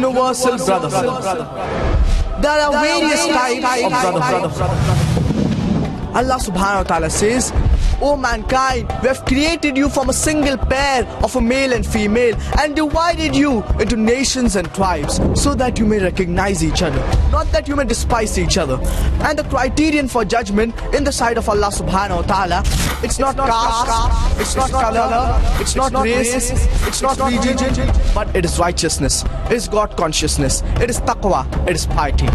universal brotherhood. There are various types of brotherhood. Allah subhanahu wa ta'ala says, O oh, mankind, we have created you from a single pair of a male and female and divided you into nations and tribes so that you may recognize each other, not that you may despise each other. And the criterion for judgment in the sight of Allah subhanahu wa ta'ala, it's not caste, it's not color, it's not race, it's not religion, but it is righteousness, it is God consciousness, it is taqwa, it is piety.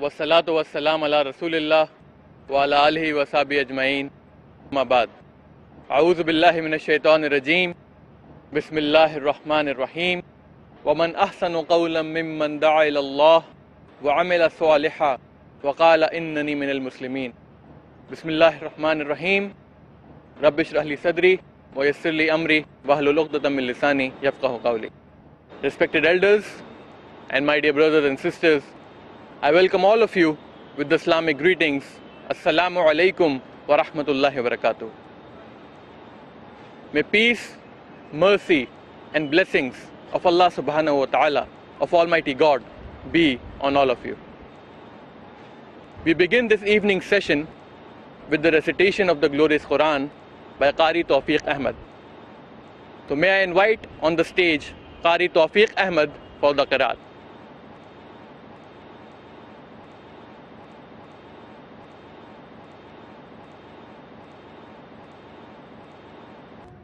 وسلات وسلام علی رسول اللہ وََہ وساب اجمعین بعد اعوذ باللہ من الشیطان الرجیم بسم اللہ الرحمن الرحیم ومن احسن قولا ممن دعا الى اللہ وعمل صالحا وقال اننی من المسلمین بسم اللہ الرحمن الرحیم رب اشرح لی صدری ویسر لی امری و یس من لسانی السانی قولی ریسپیکٹڈ ایلڈرز and my dear brothers and sisters, I welcome all of you with the Islamic greetings. Assalamu alaikum wa rahmatullahi wa barakatuh. May peace, mercy, and blessings of Allah subhanahu wa ta'ala, of Almighty God, be on all of you. We begin this evening session with the recitation of the glorious Quran by Qari Tawfiq Ahmad. So may I invite on the stage Qari Tawfiq Ahmad for the Qur'an.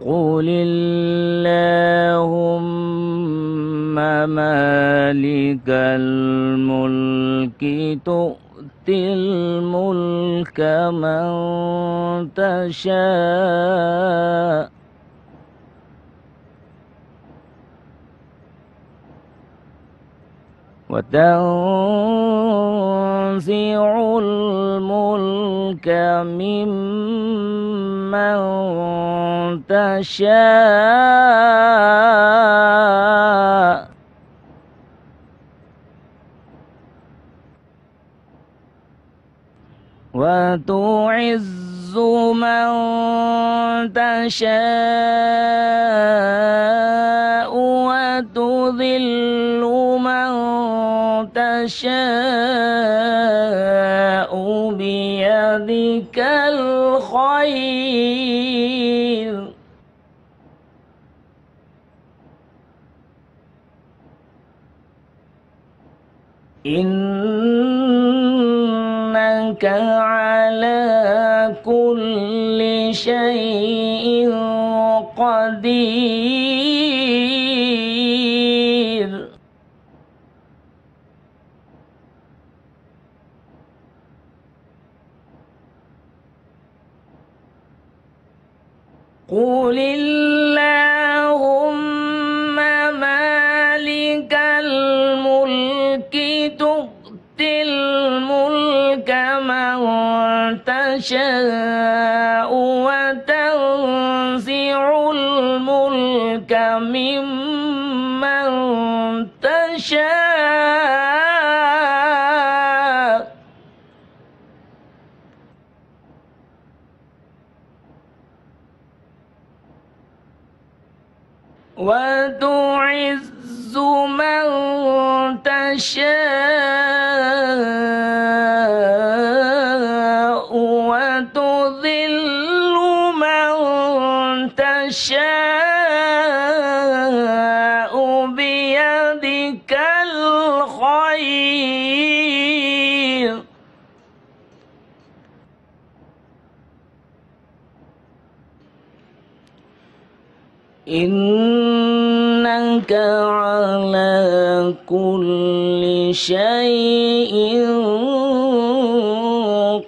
قل اللهم مالك الملك تؤتي الملك من تشاء وتنزع الملك ممن من تشاء وتعز من تشاء وتذل من تشاء بيدك الغيب إنك على كل شيء قدير تشاء وتنزع الملك ممن تشاء وتعز من تشاء شيء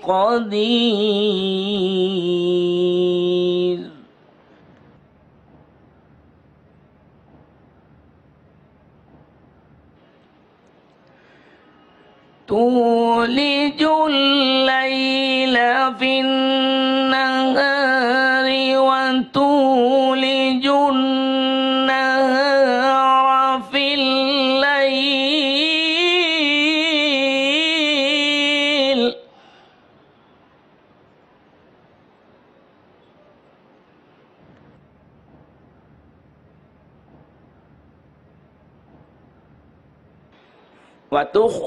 قدير تولج الليل في النهار وتولج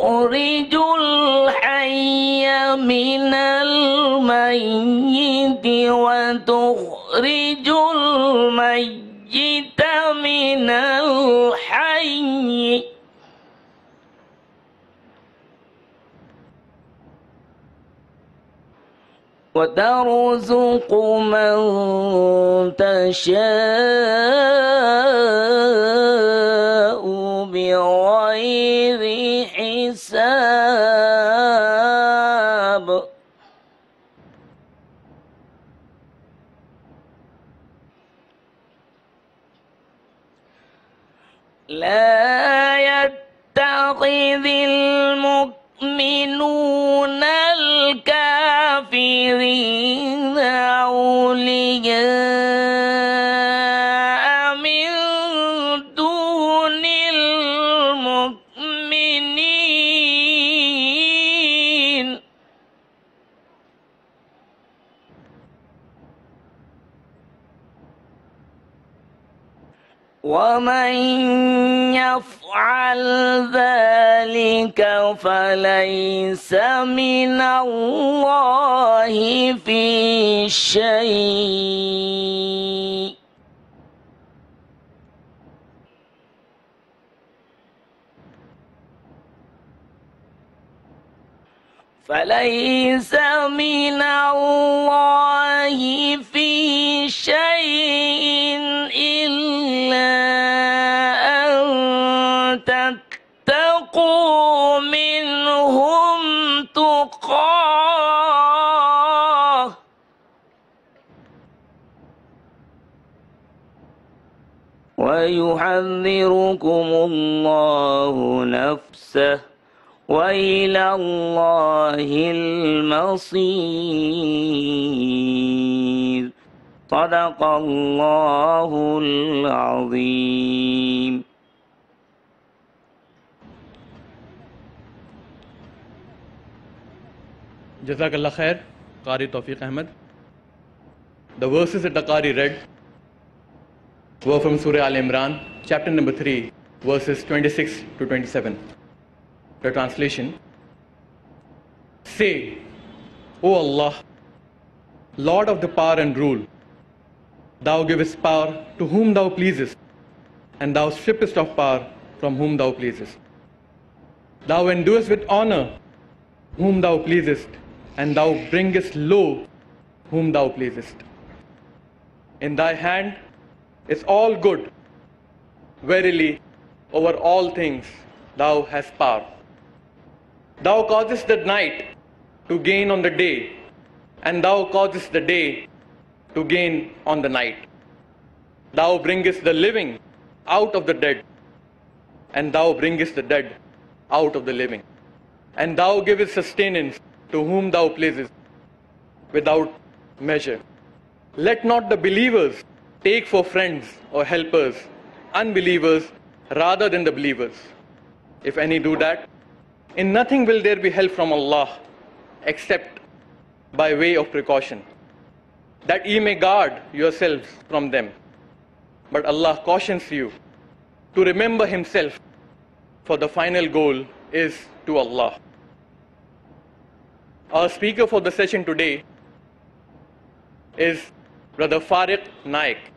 يخرج الحي من الميت وتخرج الميت من الحي وترزق من تشاء بغير الحساب لا يتخذ المؤمنون الكافرين أولياء يفعل ذلك فليس من الله في شيء فليس من الله في شيء يحذركم الله نفسه وإلى الله المصير صدق الله العظيم جزاك الله خير Qari Tawfiq Ahmed. The verses that the Qari read were from Surah Al Imran, chapter number 3, verses 26 to 27. The translation Say, O Allah, Lord of the power and rule, Thou givest power to whom Thou pleasest, and Thou strippest of power from whom Thou pleasest. Thou endowest with honor whom Thou pleasest, and Thou bringest low whom Thou pleasest. In Thy hand is all good Verily, over all things thou hast power. Thou causest the night to gain on the day, and thou causest the day to gain on the night. Thou bringest the living out of the dead, and thou bringest the dead out of the living. And thou givest sustenance to whom thou pleasest without measure. Let not the believers take for friends or helpers unbelievers rather than the believers. If any do that, in nothing will there be help from Allah except by way of precaution, that ye may guard yourselves from them. But Allah cautions you to remember Himself, for the final goal is to Allah. Our speaker for the session today is Brother Farid Naik.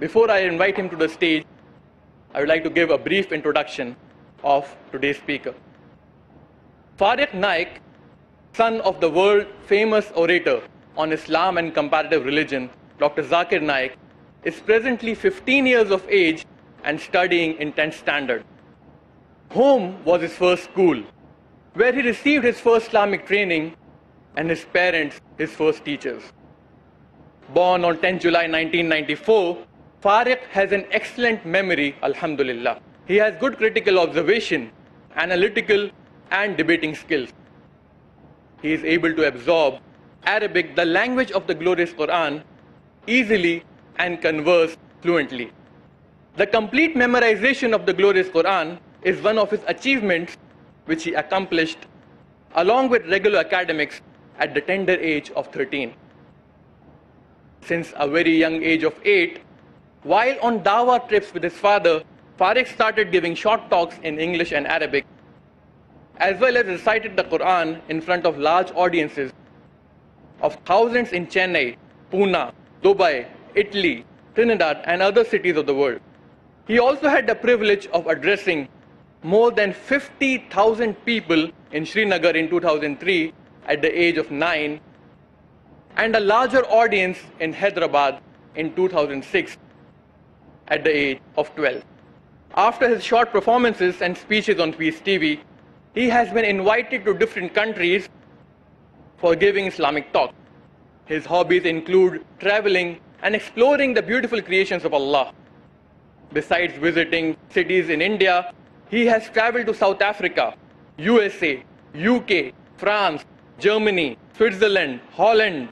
Before I invite him to the stage, I would like to give a brief introduction of today's speaker. Farid Naik, son of the world famous orator on Islam and comparative religion, Dr. Zakir Naik, is presently 15 years of age and studying in 10th standard. Home was his first school, where he received his first Islamic training and his parents his first teachers. Born on 10 July 1994, Farik has an excellent memory, Alhamdulillah. He has good critical observation, analytical and debating skills. He is able to absorb Arabic, the language of the glorious Quran, easily and converse fluently. The complete memorization of the glorious Quran is one of his achievements which he accomplished along with regular academics at the tender age of 13. Since a very young age of 8, while on Dawa trips with his father, Farik started giving short talks in English and Arabic, as well as recited the Quran in front of large audiences of thousands in Chennai, Pune, Dubai, Italy, Trinidad, and other cities of the world. He also had the privilege of addressing more than 50,000 people in Srinagar in 2003 at the age of 9 and a larger audience in Hyderabad in 2006 at the age of 12. After his short performances and speeches on Peace TV, he has been invited to different countries for giving Islamic talks. His hobbies include traveling and exploring the beautiful creations of Allah. Besides visiting cities in India, he has traveled to South Africa, USA, UK, France, Germany, Switzerland, Holland,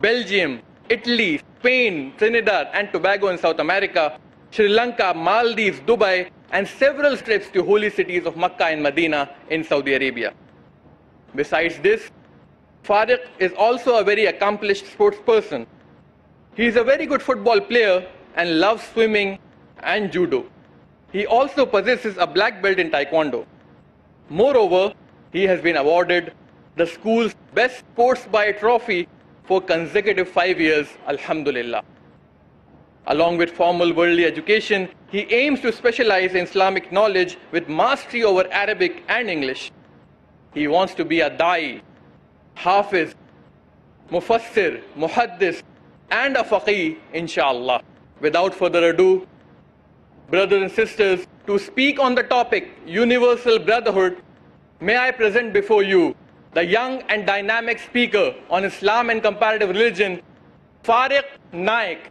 Belgium, Italy, Spain, Trinidad and Tobago in South America, Sri Lanka, Maldives, Dubai, and several trips to holy cities of Mecca and Medina in Saudi Arabia. Besides this, Farid is also a very accomplished sports person. He is a very good football player and loves swimming and judo. He also possesses a black belt in taekwondo. Moreover, he has been awarded the school's best sports by trophy for consecutive five years, Alhamdulillah. Along with formal worldly education, he aims to specialize in Islamic knowledge with mastery over Arabic and English. He wants to be a da'i, hafiz, mufassir, muhaddis, and a faqih, inshallah. Without further ado, brothers and sisters, to speak on the topic Universal Brotherhood, may I present before you the young and dynamic speaker on Islam and comparative religion, Farid Naik.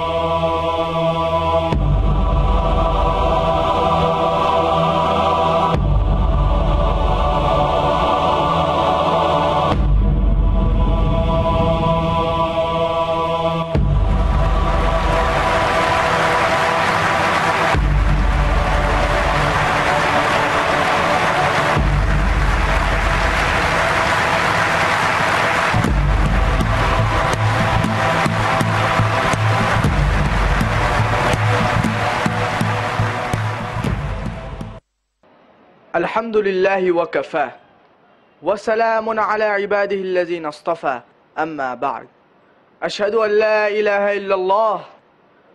الحمد لله وكفاه وسلام على عباده الذين اصطفى أما بعد أشهد أن لا إله إلا الله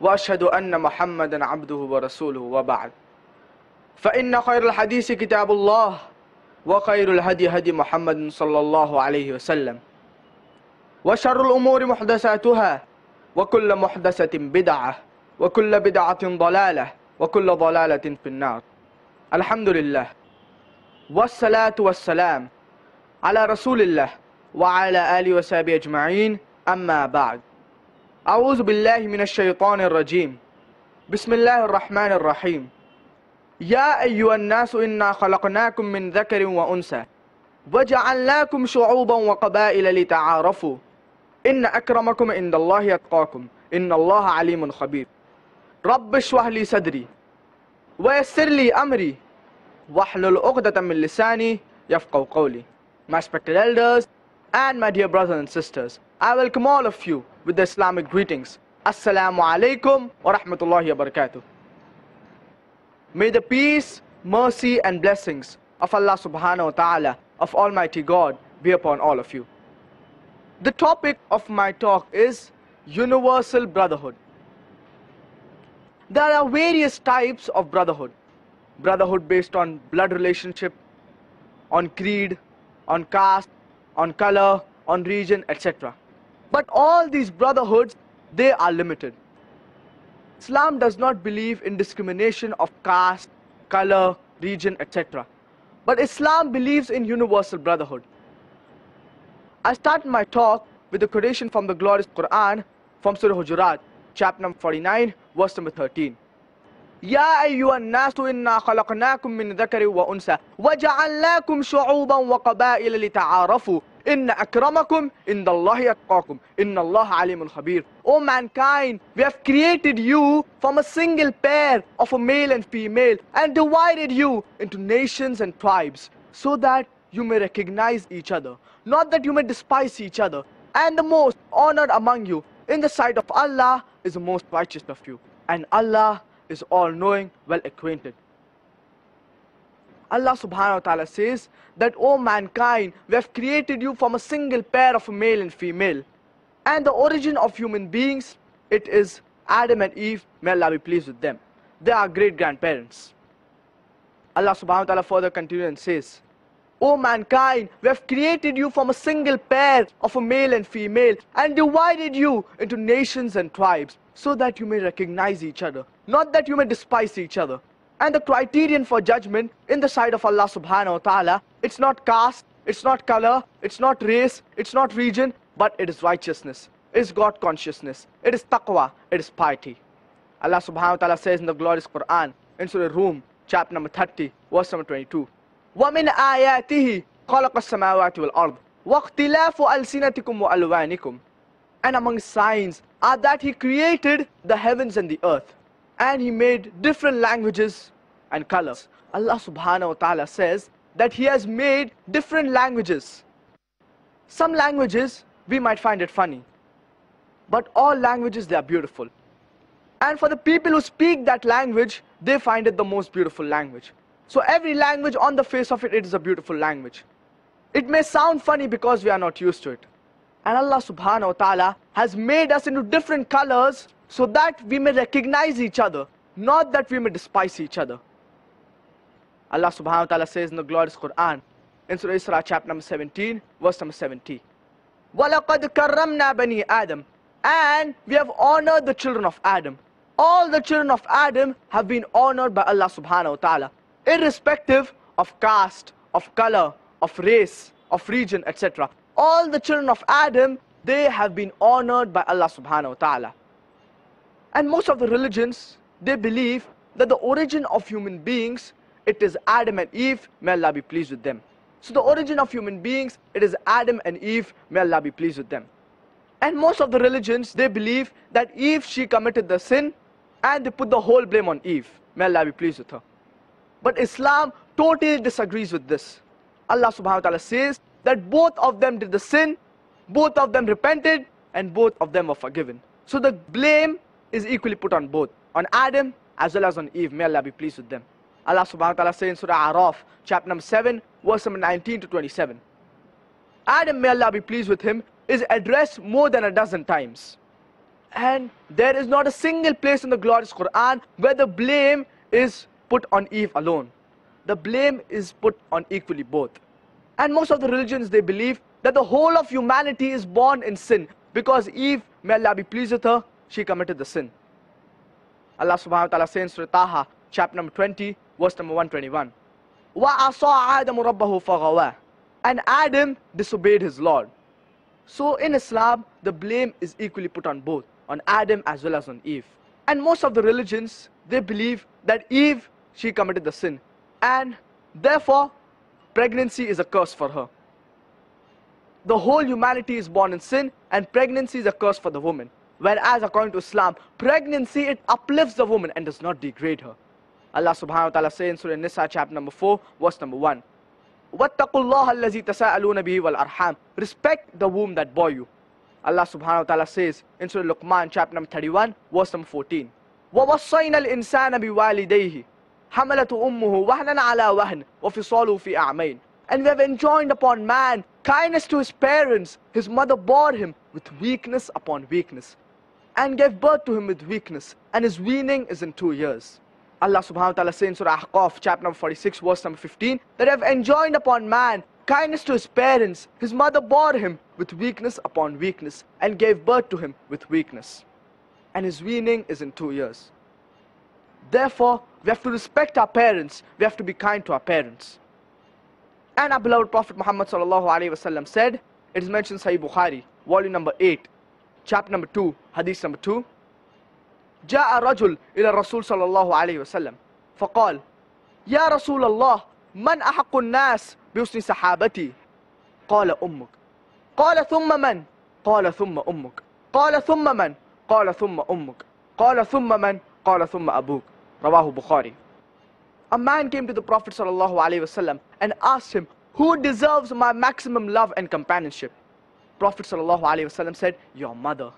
وأشهد أن محمدا عبده ورسوله وبعد فإن خير الحديث كتاب الله وخير الهدي هدي محمد صلى الله عليه وسلم وشر الأمور محدثاتها وكل محدثة بدعة وكل بدعة ضلالة وكل ضلالة في النار الحمد لله والصلاة والسلام على رسول الله وعلى آله وصحبه أجمعين أما بعد أعوذ بالله من الشيطان الرجيم بسم الله الرحمن الرحيم يا أيها الناس إنا خلقناكم من ذكر وأنثى وجعلناكم شعوبا وقبائل لتعارفوا إن أكرمكم عند الله يتقاكم إن الله عليم خبير رب اشرح لي صدري ويسر لي أمري My respected elders and my dear brothers and sisters, I welcome all of you with the Islamic greetings. Assalamu alaikum wa rahmatullahi wa barakatuh. May the peace, mercy and blessings of Allah subhanahu wa ta'ala, of Almighty God, be upon all of you. The topic of my talk is Universal Brotherhood. There are various types of brotherhood brotherhood based on blood relationship, on creed, on caste, on color, on region, etc. But all these brotherhoods, they are limited. Islam does not believe in discrimination of caste, color, region, etc. But Islam believes in universal brotherhood. I start my talk with a quotation from the glorious Quran from Surah Hujurat, chapter number 49, verse number 13. يا أيها الناس إنا خلقناكم من ذكر وأنثى وجعلناكم شعوبا وقبائل لتعارفوا إن أكرمكم عند الله يتقاكم إن الله عليم خبير O mankind, we have created you from a single pair of a male and female and divided you into nations and tribes so that you may recognize each other, not that you may despise each other. And the most honored among you in the sight of Allah is the most righteous of you. And Allah is all-knowing, well-acquainted. Allah subhanahu wa ta'ala says that, O mankind, we have created you from a single pair of male and female. And the origin of human beings, it is Adam and Eve, may Allah be pleased with them. They are great-grandparents. Allah subhanahu wa ta'ala further continues and says, O mankind, we have created you from a single pair of a male and female and divided you into nations and tribes so that you may recognize each other not that you may despise each other. And the criterion for judgment in the sight of Allah subhanahu wa ta'ala, it's not caste, it's not color, it's not race, it's not region, but it is righteousness, it is God consciousness, it is taqwa, it is piety. Allah subhanahu wa ta'ala says in the glorious Quran, in Surah Rum, chapter number 30, verse number 22, وَمِنْ آيَاتِهِ خَلَقَ السَّمَاوَاتِ وَالْأَرْضِ وَاخْتِلَافُ أَلْسِنَتِكُمْ وَأَلْوَانِكُمْ And among signs are that He created the heavens and the earth and he made different languages and colors. Allah subhanahu wa ta'ala says that he has made different languages. Some languages, we might find it funny, but all languages, they are beautiful. And for the people who speak that language, they find it the most beautiful language. So every language on the face of it, it is a beautiful language. It may sound funny because we are not used to it. And Allah subhanahu wa ta'ala has made us into different colors so that we may recognize each other, not that we may despise each other. Allah subhanahu wa ta'ala says in the glorious Quran, in Surah Isra, chapter number 17, verse number 70. وَلَقَدْ كَرَّمْنَا بَنِي Adam," And we have honored the children of Adam. All the children of Adam have been honored by Allah subhanahu wa ta'ala, irrespective of caste, of color, of race, of region, etc. All the children of Adam, they have been honored by Allah subhanahu wa ta'ala. And most of the religions, they believe that the origin of human beings, it is Adam and Eve, may Allah be pleased with them. So the origin of human beings, it is Adam and Eve, may Allah be pleased with them. And most of the religions, they believe that Eve, she committed the sin and they put the whole blame on Eve. May Allah be pleased with her. But Islam totally disagrees with this. Allah subhanahu wa ta'ala says that both of them did the sin, both of them repented and both of them were forgiven. So the blame is equally put on both, on Adam as well as on Eve. May Allah be pleased with them. Allah subhanahu wa ta'ala says in Surah Araf, chapter number 7, verse number 19 to 27. Adam, may Allah be pleased with him, is addressed more than a dozen times. And there is not a single place in the glorious Quran where the blame is put on Eve alone. The blame is put on equally both. And most of the religions, they believe that the whole of humanity is born in sin because Eve, may Allah be pleased with her, she committed the sin. Allah subhanahu wa ta'ala says in Surah chapter number 20, verse number 121. وَعَصَى آدَمُ رَبَّهُ فَغَوَى And Adam disobeyed his Lord. So in Islam, the blame is equally put on both, on Adam as well as on Eve. And most of the religions, they believe that Eve, she committed the sin. And therefore, pregnancy is a curse for her. The whole humanity is born in sin and pregnancy is a curse for the woman. Whereas according to Islam, pregnancy, it uplifts the woman and does not degrade her. Allah subhanahu wa ta'ala says in Surah Nisa chapter number 4, verse number 1. Respect the womb that bore you. Allah subhanahu wa ta'ala says in Surah Luqman chapter number 31, verse number 14. وَوَصَّيْنَا الْإِنسَانَ بِوَالِدَيْهِ حَمَلَتُ أُمُّهُ وَهْنًا عَلَى وَهْنٍ وَفِصَالُهُ فِي أَعْمَيْنِ And we have enjoined upon man kindness to his parents. His mother bore him with weakness upon weakness and gave birth to him with weakness, and his weaning is in two years. Allah subhanahu wa ta'ala says in Surah Ahqaf, chapter number 46, verse number 15, that I have enjoined upon man kindness to his parents. His mother bore him with weakness upon weakness, and gave birth to him with weakness. And his weaning is in two years. Therefore, we have to respect our parents, we have to be kind to our parents. And our beloved Prophet Muhammad said, it is mentioned in Sahih Bukhari, volume number 8, chapter number 2 hadith number two. جاء رجل إلى الرسول صلى الله عليه وسلم فقال يا رسول الله من أحق الناس بحسن صحابتي قال أمك قال ثم من قال ثم أمك قال ثم من قال ثم أمك قال ثم من قال ثم أبوك رواه بخاري A man came to the Prophet صلى الله عليه وسلم and asked him who deserves my maximum love and companionship Prophet ﷺ said, Your mother.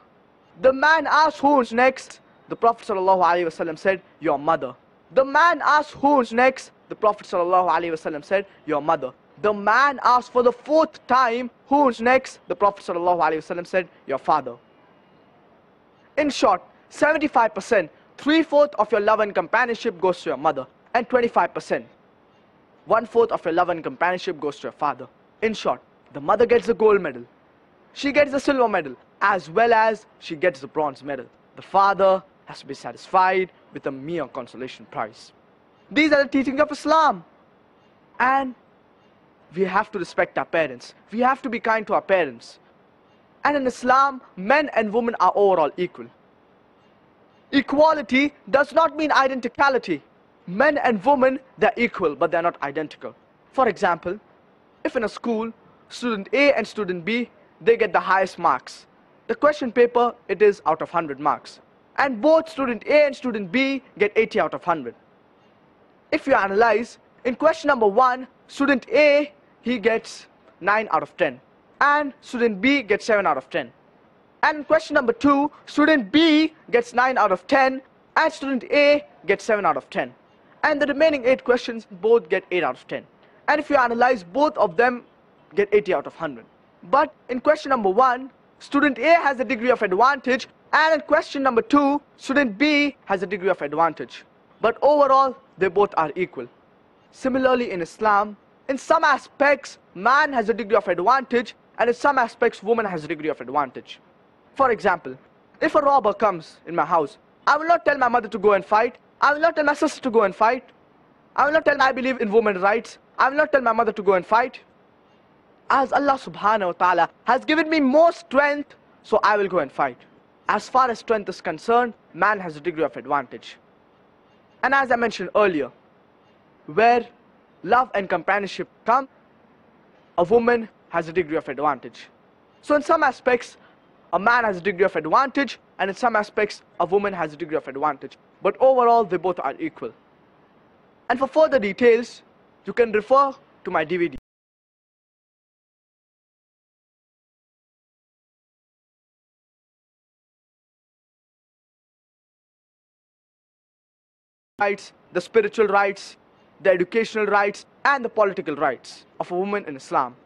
The man asked, Who's next? The Prophet ﷺ said, Your mother. The man asked, Who's next? The Prophet ﷺ said, Your mother. The man asked for the fourth time, Who's next? The Prophet ﷺ said, Your father. In short, 75%, three fourths of your love and companionship goes to your mother, and 25%, one fourth of your love and companionship goes to your father. In short, the mother gets the gold medal, she gets the silver medal as well as she gets the bronze medal. The father has to be satisfied with a mere consolation prize. These are the teachings of Islam. And we have to respect our parents. We have to be kind to our parents. And in Islam, men and women are overall equal. Equality does not mean identicality. Men and women, they're equal, but they're not identical. For example, if in a school, student A and student B they get the highest marks. The question paper, it is out of 100 marks. And both student A and student B get 80 out of 100. If you analyze, in question number 1, student A, he gets 9 out of 10. And student B gets 7 out of 10. And question number 2, student B gets 9 out of 10 and student A gets 7 out of 10. And the remaining 8 questions both get 8 out of 10. And if you analyze, both of them get 80 out of 100. But in question number one, student A has a degree of advantage and in question number two, student B has a degree of advantage. But overall, they both are equal. Similarly in Islam, in some aspects, man has a degree of advantage and in some aspects, woman has a degree of advantage. For example, if a robber comes in my house, I will not tell my mother to go and fight. I will not tell my sister to go and fight. I will not tell I believe in women's rights. I will not tell my mother to go and fight as Allah subhanahu wa ta'ala has given me more strength, so I will go and fight. As far as strength is concerned, man has a degree of advantage. And as I mentioned earlier, where love and companionship come, a woman has a degree of advantage. So in some aspects, a man has a degree of advantage, and in some aspects, a woman has a degree of advantage. But overall, they both are equal. And for further details, you can refer to my DVD. rights, the spiritual rights, the educational rights, and the political rights of a woman in Islam.